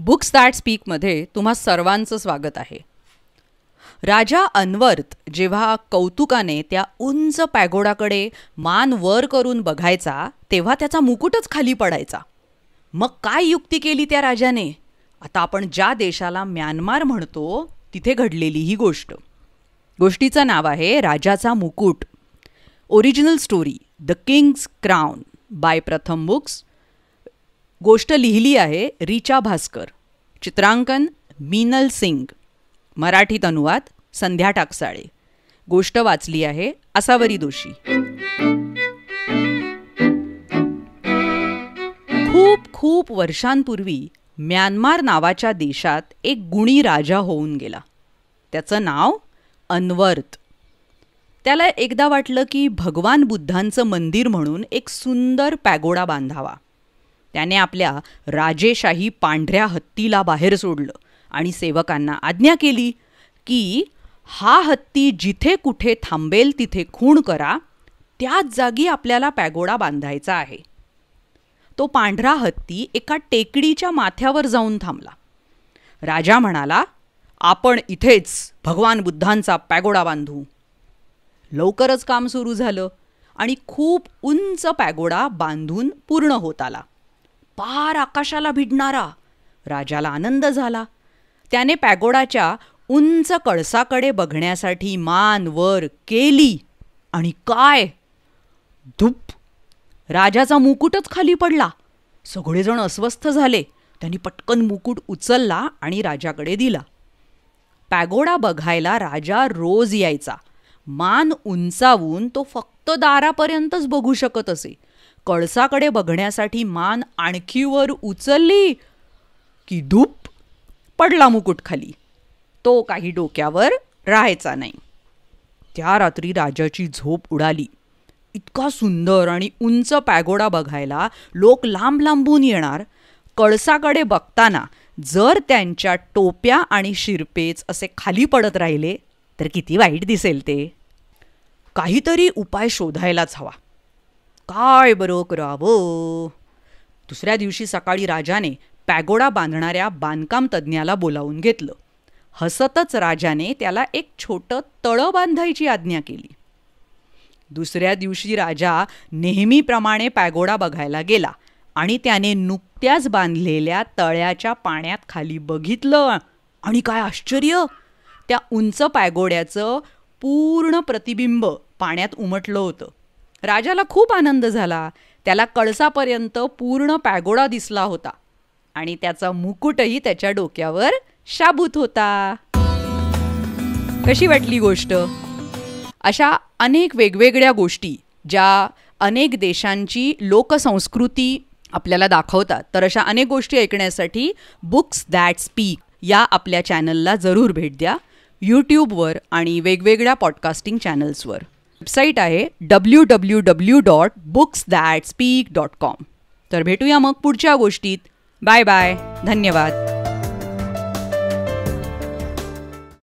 books that स्पीकमध्ये तुम्हा सर्वांचं स्वागत आहे राजा अन्वर्त जेव्हा कौतुकाने त्या उंच पॅगोडाकडे मान वर करून बघायचा तेव्हा त्याचा मुकुटच खाली पडायचा मग काय युक्ती केली त्या राजाने आता आपण ज्या देशाला म्यानमार म्हणतो तिथे घडलेली ही गोष्ट गोष्टीचं नाव आहे राजाचा मुकुट original story the king's crown by Pratham Books गोष्ट लिहिली आहे रिचा भास्कर चित्रांकन मीनल सिंग मराठीत अनुवाद संध्या टाकसाळे गोष्ट वाचली आहे असावरी दोषी खूप खूप वर्षांपूर्वी म्यानमार नावाच्या देशात एक गुणी राजा होऊन गेला त्याचं नाव अनवर्त त्याला एकदा वाटलं की भगवान बुद्धांचं मंदिर म्हणून एक सुंदर पॅगोडा बांधावा त्याने आपल्या राजेशाही पांढऱ्या हत्तीला बाहेर सोडलं आणि सेवकांना आज्ञा केली की हा हत्ती जिथे कुठे थांबेल तिथे खूण करा त्याच जागी आपल्याला पॅगोडा बांधायचा आहे तो पांढरा हत्ती एका टेकडीच्या माथ्यावर जाऊन थांबला राजा म्हणाला आपण इथेच भगवान बुद्धांचा पॅगोडा बांधू लवकरच काम सुरू झालं आणि खूप उंच पॅगोडा बांधून पूर्ण होत आला पार आकाशाला भिडणारा राजाला आनंद झाला त्याने पॅगोडाच्या उंच कळसाकडे बघण्यासाठी मान वर केली आणि काय धुप राजाचा मुकुटच खाली पडला सगळेजण अस्वस्थ झाले त्यांनी पटकन मुकुट उचलला आणि राजाकडे दिला पॅगोडा बघायला राजा रोज यायचा मान उंचावून तो फक्त दारापर्यंतच बघू शकत असे कळसाकडे बघण्यासाठी मान आणखी वर उचलली की धूप पडला मुकुट खाली तो काही डोक्यावर राहायचा नाही त्या रात्री राजाची झोप उडाली इतका सुंदर आणि उंच पॅगोडा बघायला लोक लांब लांबून येणार कळसाकडे बघताना जर त्यांच्या टोप्या आणि शिरपेच असे खाली पडत राहिले तर किती वाईट दिसेल ते काहीतरी उपाय शोधायलाच हवा काय बरं करावं दुसऱ्या दिवशी सकाळी राजाने पॅगोडा बांधणाऱ्या बांधकाम तज्ज्ञाला बोलावून घेतलं हसतच राजाने त्याला एक छोटं तळं बांधायची आज्ञा केली दुसऱ्या दिवशी राजा नेहमीप्रमाणे पॅगोडा बघायला गेला आणि त्याने नुकत्याच बांधलेल्या तळ्याच्या पाण्यात खाली बघितलं आणि काय आश्चर्य त्या उंच पॅगोड्याचं पूर्ण प्रतिबिंब पाण्यात उमटलं होतं राजाला खूप आनंद झाला त्याला कळसापर्यंत पूर्ण पॅगोडा दिसला होता आणि त्याचा मुकुटही त्याच्या डोक्यावर शाबूत होता कशी वाटली गोष्ट अशा अनेक वेगवेगळ्या गोष्टी ज्या अनेक देशांची लोकसंस्कृती आपल्याला दाखवतात तर अशा अनेक गोष्टी ऐकण्यासाठी बुक्स दॅट स्पीक या आपल्या चॅनलला जरूर भेट द्या यूट्यूबवर आणि वेगवेगळ्या पॉडकास्टिंग चॅनल्सवर वेबसाईट आहे W W W dot books that speak dot com तर भेटूया मग पुढच्या गोष्टीत बाय बाय धन्यवाद